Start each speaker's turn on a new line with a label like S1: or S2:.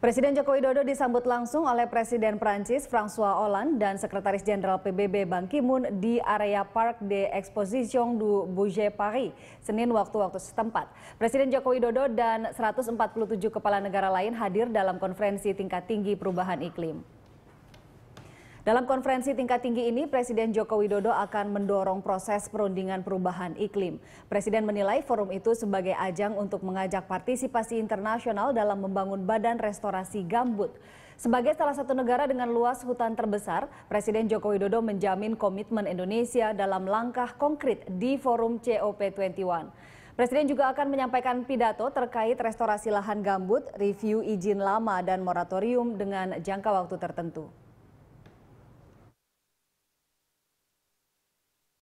S1: Presiden Joko Widodo disambut langsung oleh Presiden Prancis François Hollande dan Sekretaris Jenderal PBB Ban Ki-moon di area Parc des Expositions du Bourget Paris, Senin waktu-waktu setempat. Presiden Joko Widodo dan 147 kepala negara lain hadir dalam konferensi tingkat tinggi perubahan iklim. Dalam konferensi tingkat tinggi ini, Presiden Joko Widodo akan mendorong proses perundingan perubahan iklim. Presiden menilai forum itu sebagai ajang untuk mengajak partisipasi internasional dalam membangun badan restorasi gambut. Sebagai salah satu negara dengan luas hutan terbesar, Presiden Joko Widodo menjamin komitmen Indonesia dalam langkah konkret di forum COP21. Presiden juga akan menyampaikan pidato terkait restorasi lahan gambut, review izin lama dan moratorium dengan jangka waktu tertentu.